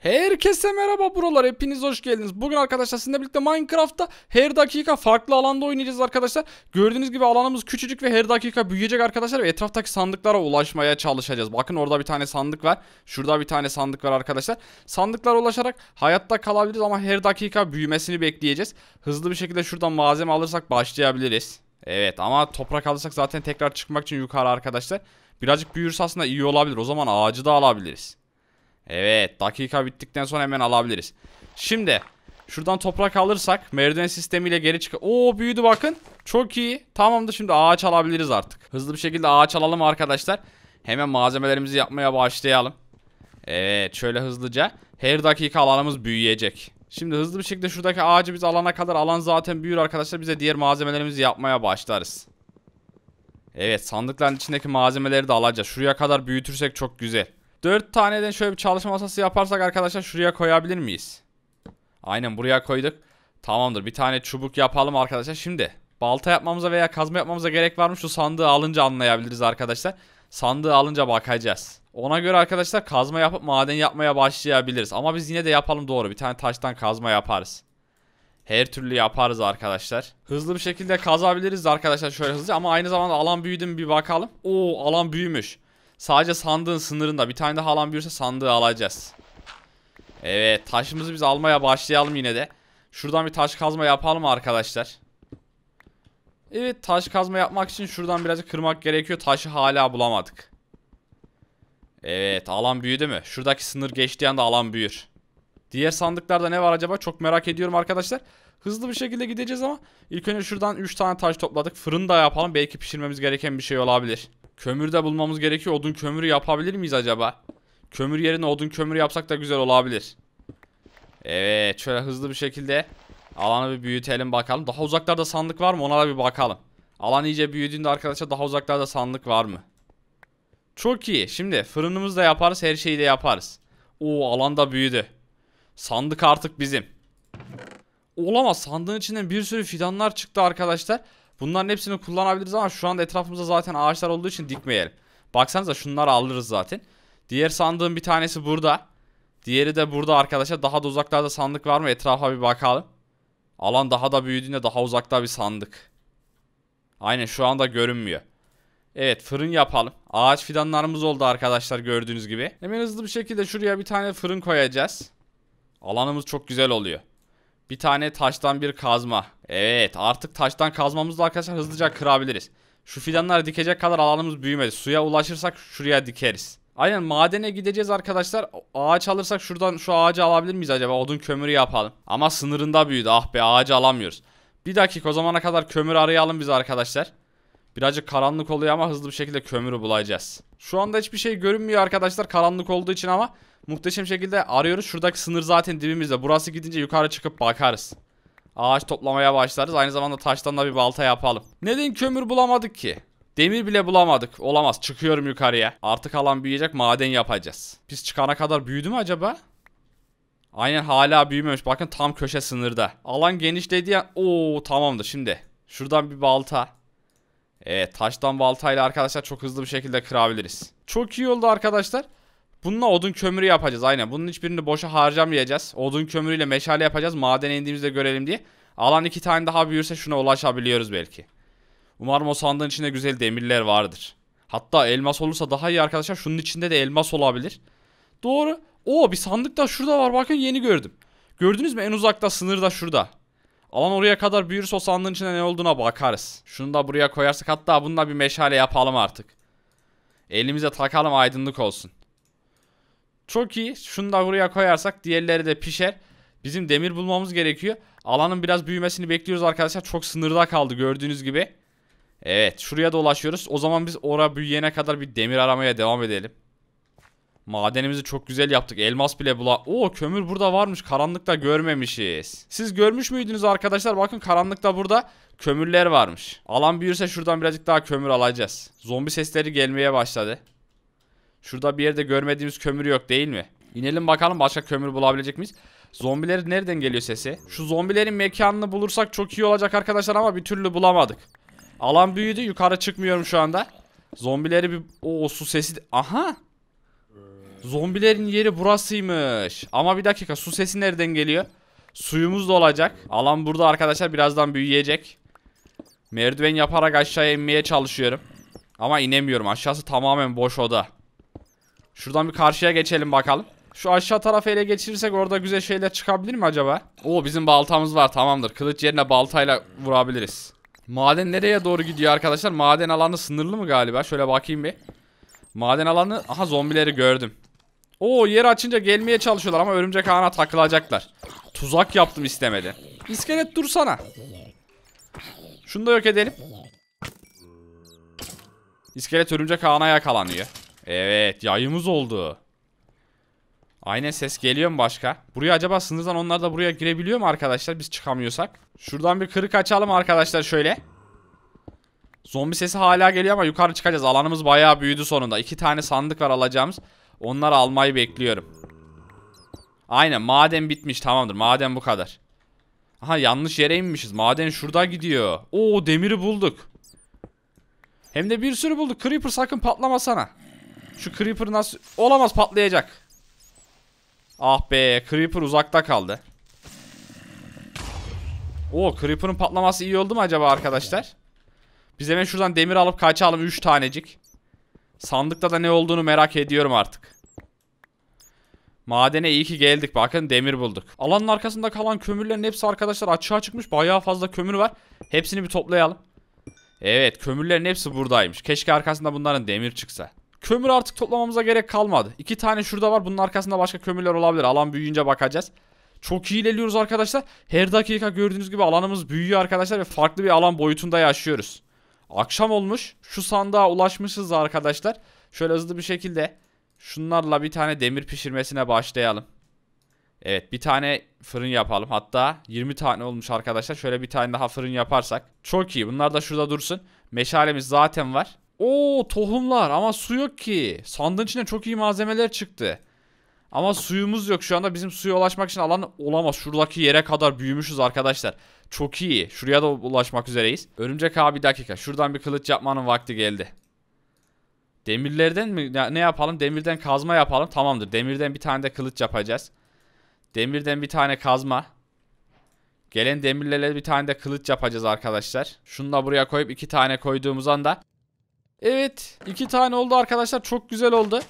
Herkese merhaba buralar hepiniz hoş geldiniz. Bugün arkadaşlar sizinle birlikte Minecraft'ta her dakika farklı alanda oynayacağız arkadaşlar. Gördüğünüz gibi alanımız küçücük ve her dakika büyüyecek arkadaşlar ve etraftaki sandıklara ulaşmaya çalışacağız. Bakın orada bir tane sandık var. Şurada bir tane sandık var arkadaşlar. Sandıklara ulaşarak hayatta kalabiliriz ama her dakika büyümesini bekleyeceğiz. Hızlı bir şekilde şuradan malzeme alırsak başlayabiliriz. Evet ama toprak alırsak zaten tekrar çıkmak için yukarı arkadaşlar. Birazcık büyürse aslında iyi olabilir. O zaman ağacı da alabiliriz. Evet dakika bittikten sonra hemen alabiliriz. Şimdi şuradan toprak alırsak merdiven sistemiyle geri çık. Oo büyüdü bakın. Çok iyi. Tamamdır şimdi ağaç alabiliriz artık. Hızlı bir şekilde ağaç alalım arkadaşlar. Hemen malzemelerimizi yapmaya başlayalım. Evet şöyle hızlıca. Her dakika alanımız büyüyecek. Şimdi hızlı bir şekilde şuradaki ağacı biz alana kadar alan zaten büyür arkadaşlar. Bize diğer malzemelerimizi yapmaya başlarız. Evet sandıkların içindeki malzemeleri de alacağız. Şuraya kadar büyütürsek çok güzel. 4 taneden şöyle bir çalışma masası yaparsak arkadaşlar şuraya koyabilir miyiz? Aynen buraya koyduk. Tamamdır bir tane çubuk yapalım arkadaşlar. Şimdi balta yapmamıza veya kazma yapmamıza gerek var mı? Şu sandığı alınca anlayabiliriz arkadaşlar. Sandığı alınca bakacağız. Ona göre arkadaşlar kazma yapıp maden yapmaya başlayabiliriz. Ama biz yine de yapalım doğru. Bir tane taştan kazma yaparız. Her türlü yaparız arkadaşlar. Hızlı bir şekilde kazabiliriz arkadaşlar şöyle hızlı. Ama aynı zamanda alan büyüdü mü bir bakalım. Oo alan büyümüş. Sadece sandığın sınırında. Bir tane daha alan büyürse sandığı alacağız. Evet taşımızı biz almaya başlayalım yine de. Şuradan bir taş kazma yapalım arkadaşlar. Evet taş kazma yapmak için şuradan birazcık kırmak gerekiyor. Taşı hala bulamadık. Evet alan büyüdü mü? Şuradaki sınır geçtiği anda alan büyür. Diğer sandıklarda ne var acaba? Çok merak ediyorum arkadaşlar. Hızlı bir şekilde gideceğiz ama ilk önce şuradan 3 tane taş topladık. Fırın da yapalım. Belki pişirmemiz gereken bir şey olabilir. Kömür de bulmamız gerekiyor. Odun kömürü yapabilir miyiz acaba? Kömür yerine odun kömürü yapsak da güzel olabilir. Evet şöyle hızlı bir şekilde alanı bir büyütelim bakalım. Daha uzaklarda sandık var mı ona da bir bakalım. Alan iyice büyüdüğünde arkadaşlar daha uzaklarda sandık var mı? Çok iyi. Şimdi fırınımızı da yaparız her şeyi de yaparız. Oo alan da büyüdü. Sandık artık bizim. Olamaz sandığın içinden bir sürü fidanlar çıktı arkadaşlar. Bunların hepsini kullanabiliriz ama şu anda etrafımızda zaten ağaçlar olduğu için dikmeyelim. Baksanıza şunları alırız zaten. Diğer sandığın bir tanesi burada. Diğeri de burada arkadaşlar. Daha da uzaklarda sandık var mı? Etrafa bir bakalım. Alan daha da büyüdüğünde daha uzakta bir sandık. Aynen şu anda görünmüyor. Evet fırın yapalım. Ağaç fidanlarımız oldu arkadaşlar gördüğünüz gibi. Hemen hızlı bir şekilde şuraya bir tane fırın koyacağız. Alanımız çok güzel oluyor. Bir tane taştan bir kazma. Evet artık taştan kazmamızla arkadaşlar hızlıca kırabiliriz. Şu fidanları dikecek kadar alanımız büyümedi. Suya ulaşırsak şuraya dikeriz. Aynen madene gideceğiz arkadaşlar. Ağaç alırsak şuradan şu ağacı alabilir miyiz acaba? Odun kömürü yapalım. Ama sınırında büyüdü. Ah be ağacı alamıyoruz. Bir dakika o zamana kadar kömür arayalım biz arkadaşlar. Birazcık karanlık oluyor ama hızlı bir şekilde kömürü bulacağız. Şu anda hiçbir şey görünmüyor arkadaşlar karanlık olduğu için ama muhteşem şekilde arıyoruz. Şuradaki sınır zaten dibimizde. Burası gidince yukarı çıkıp bakarız ağaç toplamaya başlarız. Aynı zamanda taştan da bir balta yapalım. Neden kömür bulamadık ki? Demir bile bulamadık. Olamaz. Çıkıyorum yukarıya. Artık alan büyüyecek. Maden yapacağız. Biz çıkana kadar büyüdü mü acaba? Aynen hala büyümemiş. Bakın tam köşe sınırda. Alan genişledi ya. Oo tamamdır şimdi. Şuradan bir balta. Evet taştan baltayla arkadaşlar çok hızlı bir şekilde kırabiliriz. Çok iyi oldu arkadaşlar. Bununla odun kömürü yapacağız aynen. Bunun hiçbirini boşa harcamayacağız. Odun kömürüyle meşale yapacağız. Maden indiğimizde görelim diye. Alan iki tane daha büyürse şuna ulaşabiliyoruz belki. Umarım o sandığın içinde güzel demirler vardır. Hatta elmas olursa daha iyi arkadaşlar. Şunun içinde de elmas olabilir. Doğru. Oo bir sandık da şurada var. Bakın yeni gördüm. Gördünüz mü en uzakta sınır da şurada. Alan oraya kadar büyürse o sandığın içinde ne olduğuna bakarız. Şunu da buraya koyarsak hatta bununla bir meşale yapalım artık. Elimize takalım aydınlık olsun. Çok iyi. Şunu da buraya koyarsak diğerleri de pişer. Bizim demir bulmamız gerekiyor. Alanın biraz büyümesini bekliyoruz arkadaşlar. Çok sınırda kaldı gördüğünüz gibi. Evet şuraya dolaşıyoruz. O zaman biz ora büyüyene kadar bir demir aramaya devam edelim. Madenimizi çok güzel yaptık. Elmas bile bula. Oo kömür burada varmış. Karanlıkta görmemişiz. Siz görmüş müydünüz arkadaşlar? Bakın karanlıkta burada kömürler varmış. Alan büyürse şuradan birazcık daha kömür alacağız. Zombi sesleri gelmeye başladı. Şurada bir yerde görmediğimiz kömür yok değil mi? İnelim bakalım başka kömür bulabilecek miyiz? Zombilerin nereden geliyor sesi? Şu zombilerin mekanını bulursak çok iyi olacak arkadaşlar ama bir türlü bulamadık. Alan büyüdü yukarı çıkmıyorum şu anda. Zombileri bir... o su sesi... Aha! Zombilerin yeri burasıymış. Ama bir dakika su sesi nereden geliyor? Suyumuz da olacak. Alan burada arkadaşlar birazdan büyüyecek. Merdiven yaparak aşağıya inmeye çalışıyorum. Ama inemiyorum aşağısı tamamen boş oda. Şuradan bir karşıya geçelim bakalım. Şu aşağı tarafı ele geçirirsek orada güzel şeyler çıkabilir mi acaba? Oo bizim baltamız var tamamdır. Kılıç yerine baltayla vurabiliriz. Maden nereye doğru gidiyor arkadaşlar? Maden alanı sınırlı mı galiba? Şöyle bakayım bir. Maden alanı... Aha zombileri gördüm. Oo yer açınca gelmeye çalışıyorlar ama örümcek ağına takılacaklar. Tuzak yaptım istemedi. İskelet dursana. Şunu da yok edelim. İskelet örümcek ağına yakalanıyor. Evet yayımız oldu. Aynen ses geliyor mu başka? Buraya acaba sınırdan onlar da buraya girebiliyor mu arkadaşlar biz çıkamıyorsak? Şuradan bir kırık açalım arkadaşlar şöyle. Zombi sesi hala geliyor ama yukarı çıkacağız. Alanımız bayağı büyüdü sonunda. İki tane sandık var alacağımız. Onları almayı bekliyorum. Aynen maden bitmiş tamamdır. Maden bu kadar. Aha yanlış yere inmişiz. Maden şurada gidiyor. Oo demiri bulduk. Hem de bir sürü bulduk. Creeper sakın patlamasana. Şu creeper nasıl... Olamaz patlayacak. Ah be creeper uzakta kaldı. O creeper'ın patlaması iyi oldu mu acaba arkadaşlar? Biz hemen şuradan demir alıp kaçalım 3 tanecik. Sandıkta da ne olduğunu merak ediyorum artık. Madene iyi ki geldik. Bakın demir bulduk. Alanın arkasında kalan kömürlerin hepsi arkadaşlar açığa çıkmış. Bayağı fazla kömür var. Hepsini bir toplayalım. Evet kömürlerin hepsi buradaymış. Keşke arkasında bunların demir çıksa. Kömür artık toplamamıza gerek kalmadı. İki tane şurada var. Bunun arkasında başka kömürler olabilir. Alan büyüyünce bakacağız. Çok iyi ilerliyoruz arkadaşlar. Her dakika gördüğünüz gibi alanımız büyüyor arkadaşlar ve farklı bir alan boyutunda yaşıyoruz. Akşam olmuş. Şu sandığa ulaşmışız arkadaşlar. Şöyle hızlı bir şekilde şunlarla bir tane demir pişirmesine başlayalım. Evet bir tane fırın yapalım. Hatta 20 tane olmuş arkadaşlar. Şöyle bir tane daha fırın yaparsak. Çok iyi. Bunlar da şurada dursun. Meşalemiz zaten var. Oo tohumlar ama su yok ki. Sandığın içinde çok iyi malzemeler çıktı. Ama suyumuz yok şu anda bizim suya ulaşmak için alan olamaz. Şuradaki yere kadar büyümüşüz arkadaşlar. Çok iyi. Şuraya da ulaşmak üzereyiz. Örümcek abi bir dakika. Şuradan bir kılıç yapmanın vakti geldi. Demirlerden mi? Ne yapalım? Demirden kazma yapalım. Tamamdır. Demirden bir tane de kılıç yapacağız. Demirden bir tane kazma. Gelen demirlerle bir tane de kılıç yapacağız arkadaşlar. Şunu da buraya koyup iki tane koyduğumuz anda Evet. iki tane oldu arkadaşlar. Çok güzel oldu.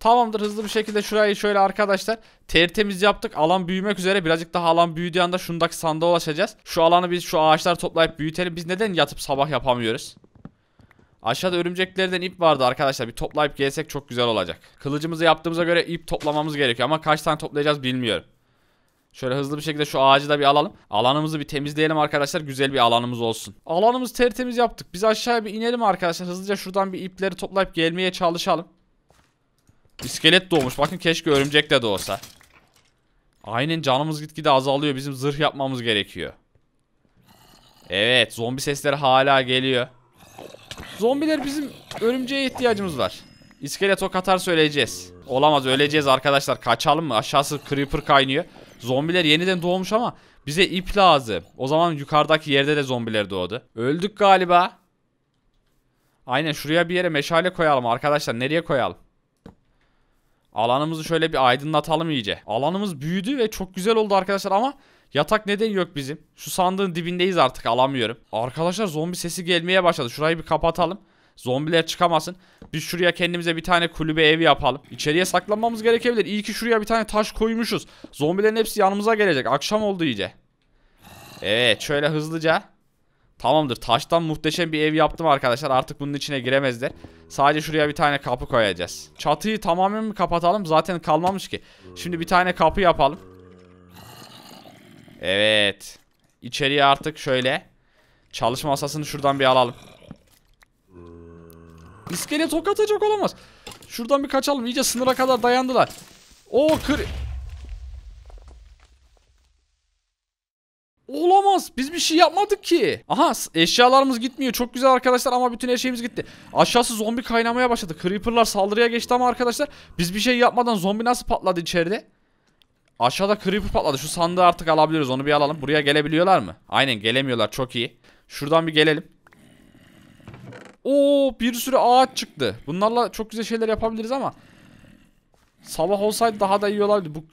Tamamdır hızlı bir şekilde şurayı şöyle arkadaşlar tertemiz yaptık. Alan büyümek üzere birazcık daha alan büyüdüğü anda şundaki sandığa ulaşacağız. Şu alanı biz şu ağaçlar toplayıp büyütelim. Biz neden yatıp sabah yapamıyoruz? Aşağıda örümceklerden ip vardı arkadaşlar. Bir toplayıp gelsek çok güzel olacak. Kılıcımızı yaptığımıza göre ip toplamamız gerekiyor ama kaç tane toplayacağız bilmiyorum. Şöyle hızlı bir şekilde şu ağacı da bir alalım. Alanımızı bir temizleyelim arkadaşlar. Güzel bir alanımız olsun. Alanımız tertemiz yaptık. Biz aşağıya bir inelim arkadaşlar. Hızlıca şuradan bir ipleri toplayıp gelmeye çalışalım. İskelet doğmuş. Bakın keşke örümcek de doğsa. Aynen canımız gitgide azalıyor. Bizim zırh yapmamız gerekiyor. Evet zombi sesleri hala geliyor. Zombiler bizim örümceğe ihtiyacımız var. İskelet o katar söyleyeceğiz. Olamaz öleceğiz arkadaşlar. Kaçalım mı? Aşağısı creeper kaynıyor. Zombiler yeniden doğmuş ama bize ip lazım. O zaman yukarıdaki yerde de zombiler doğdu. Öldük galiba. Aynen şuraya bir yere meşale koyalım arkadaşlar. Nereye koyalım? Alanımızı şöyle bir aydınlatalım iyice. Alanımız büyüdü ve çok güzel oldu arkadaşlar ama yatak neden yok bizim. Şu sandığın dibindeyiz artık alamıyorum. Arkadaşlar zombi sesi gelmeye başladı. Şurayı bir kapatalım. Zombiler çıkamasın. Biz şuraya kendimize bir tane kulübe ev yapalım. İçeriye saklanmamız gerekebilir. İyi ki şuraya bir tane taş koymuşuz. Zombilerin hepsi yanımıza gelecek. Akşam oldu iyice. Evet şöyle hızlıca. Tamamdır taştan muhteşem bir ev yaptım arkadaşlar. Artık bunun içine giremezler. Sadece şuraya bir tane kapı koyacağız. Çatıyı tamamen mi kapatalım? Zaten kalmamış ki. Şimdi bir tane kapı yapalım. Evet. İçeriye artık şöyle. Çalışma masasını şuradan bir alalım. İskelet ok atacak olamaz. Şuradan bir kaçalım. İyice sınıra kadar dayandılar. O kır... Olamaz. Biz bir şey yapmadık ki. Aha eşyalarımız gitmiyor. Çok güzel arkadaşlar ama bütün her gitti. Aşağısı zombi kaynamaya başladı. Creeper'lar saldırıya geçti ama arkadaşlar biz bir şey yapmadan zombi nasıl patladı içeride? Aşağıda creeper patladı. Şu sandığı artık alabiliriz. Onu bir alalım. Buraya gelebiliyorlar mı? Aynen gelemiyorlar. Çok iyi. Şuradan bir gelelim. Oo bir sürü ağaç çıktı. Bunlarla çok güzel şeyler yapabiliriz ama sabah olsaydı daha da iyi olabilirdi. Bu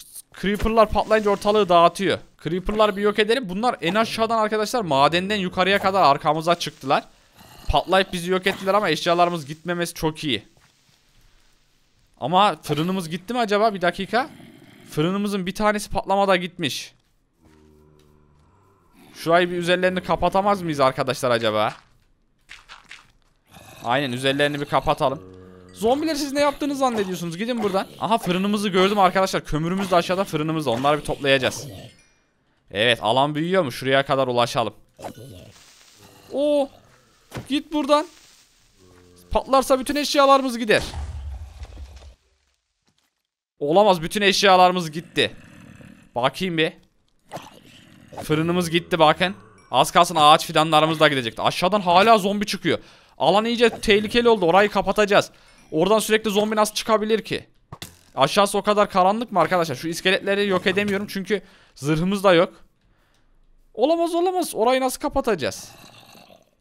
creeper'lar patlayınca ortalığı dağıtıyor. Creeper'lar bir yok edelim. Bunlar en aşağıdan arkadaşlar madenden yukarıya kadar arkamıza çıktılar. Patlayıp bizi yok ettiler ama eşyalarımız gitmemesi çok iyi. Ama fırınımız gitti mi acaba? Bir dakika. Fırınımızın bir tanesi patlamada gitmiş. Şurayı bir üzerlerini kapatamaz mıyız arkadaşlar acaba? Aynen üzerlerini bir kapatalım. Zombiler siz ne yaptığınızı zannediyorsunuz. Gidin buradan. Aha fırınımızı gördüm arkadaşlar. Kömürümüz de aşağıda fırınımız da. Onları bir toplayacağız. Evet alan büyüyor mu? Şuraya kadar ulaşalım. Oo. Git buradan. Patlarsa bütün eşyalarımız gider. Olamaz bütün eşyalarımız gitti. Bakayım bir. Fırınımız gitti bakın. Az kalsın ağaç fidanlarımız da gidecekti. Aşağıdan hala zombi çıkıyor. Alan iyice tehlikeli oldu. Orayı kapatacağız. Oradan sürekli zombi nasıl çıkabilir ki? Aşağısı o kadar karanlık mı arkadaşlar? Şu iskeletleri yok edemiyorum çünkü zırhımız da yok. Olamaz olamaz. Orayı nasıl kapatacağız?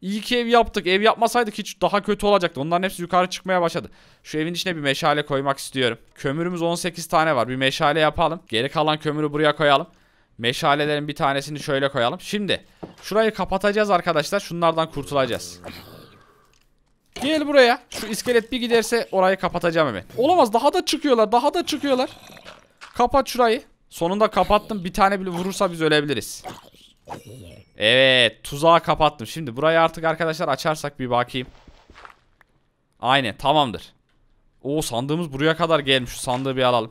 İyi ki ev yaptık. Ev yapmasaydık hiç daha kötü olacaktı. Onların hepsi yukarı çıkmaya başladı. Şu evin içine bir meşale koymak istiyorum. Kömürümüz 18 tane var. Bir meşale yapalım. Geri kalan kömürü buraya koyalım. Meşalelerin bir tanesini şöyle koyalım. Şimdi şurayı kapatacağız arkadaşlar. Şunlardan kurtulacağız. Gel buraya. Şu iskelet bir giderse orayı kapatacağım hemen. Olamaz daha da çıkıyorlar daha da çıkıyorlar. Kapat şurayı. Sonunda kapattım. Bir tane bile vurursa biz ölebiliriz. Evet tuzağı kapattım. Şimdi burayı artık arkadaşlar açarsak bir bakayım. Aynen tamamdır. O sandığımız buraya kadar gelmiş. Şu sandığı bir alalım.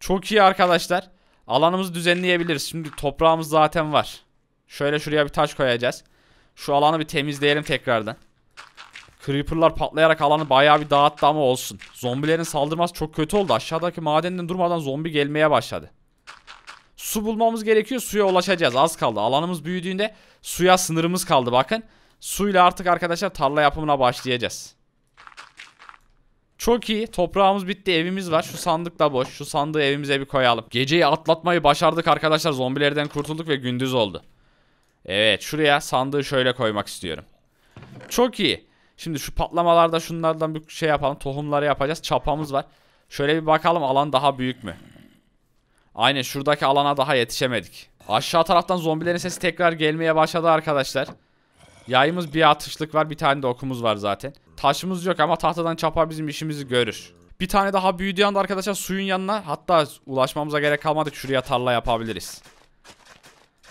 Çok iyi arkadaşlar. Alanımızı düzenleyebiliriz. Şimdi toprağımız zaten var. Şöyle şuraya bir taş koyacağız. Şu alanı bir temizleyelim tekrardan. Creeper'lar patlayarak alanı bayağı bir dağıttı ama olsun. Zombilerin saldırması çok kötü oldu. Aşağıdaki madenden durmadan zombi gelmeye başladı. Su bulmamız gerekiyor. Suya ulaşacağız. Az kaldı. Alanımız büyüdüğünde suya sınırımız kaldı bakın. Suyla artık arkadaşlar tarla yapımına başlayacağız. Çok iyi. Toprağımız bitti. Evimiz var. Şu sandık da boş. Şu sandığı evimize bir koyalım. Geceyi atlatmayı başardık arkadaşlar. Zombilerden kurtulduk ve gündüz oldu. Evet. Şuraya sandığı şöyle koymak istiyorum. Çok iyi. Şimdi şu patlamalarda şunlardan bir şey yapalım. Tohumları yapacağız. Çapamız var. Şöyle bir bakalım alan daha büyük mü? Aynen şuradaki alana daha yetişemedik. Aşağı taraftan zombilerin sesi tekrar gelmeye başladı arkadaşlar. Yayımız bir atışlık var. Bir tane de okumuz var zaten. Taşımız yok ama tahtadan çapa bizim işimizi görür. Bir tane daha büyüdüğü anda arkadaşlar suyun yanına hatta ulaşmamıza gerek kalmadık. Şuraya tarla yapabiliriz.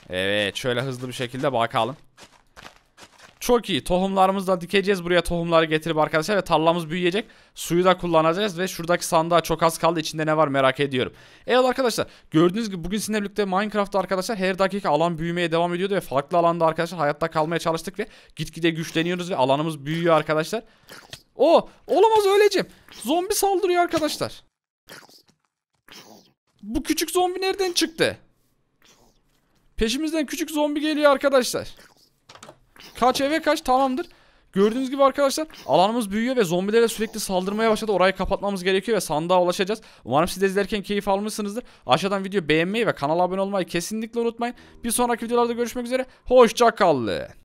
Evet şöyle hızlı bir şekilde bakalım. Çok iyi. Tohumlarımızı da dikeceğiz. Buraya tohumları getirip arkadaşlar ve tarlamız büyüyecek. Suyu da kullanacağız ve şuradaki sandığa çok az kaldı. İçinde ne var merak ediyorum. Evet arkadaşlar gördüğünüz gibi bugün sizinle birlikte Minecraft'ta arkadaşlar her dakika alan büyümeye devam ediyordu ve farklı alanda arkadaşlar hayatta kalmaya çalıştık ve gitgide güçleniyoruz ve alanımız büyüyor arkadaşlar. O olamaz öleceğim. Zombi saldırıyor arkadaşlar. Bu küçük zombi nereden çıktı? Peşimizden küçük zombi geliyor arkadaşlar. Kaç eve kaç tamamdır. Gördüğünüz gibi arkadaşlar alanımız büyüyor ve zombilere sürekli saldırmaya başladı. Orayı kapatmamız gerekiyor ve sandığa ulaşacağız. Umarım siz de izlerken keyif almışsınızdır. Aşağıdan video beğenmeyi ve kanala abone olmayı kesinlikle unutmayın. Bir sonraki videolarda görüşmek üzere. Hoşçakalın.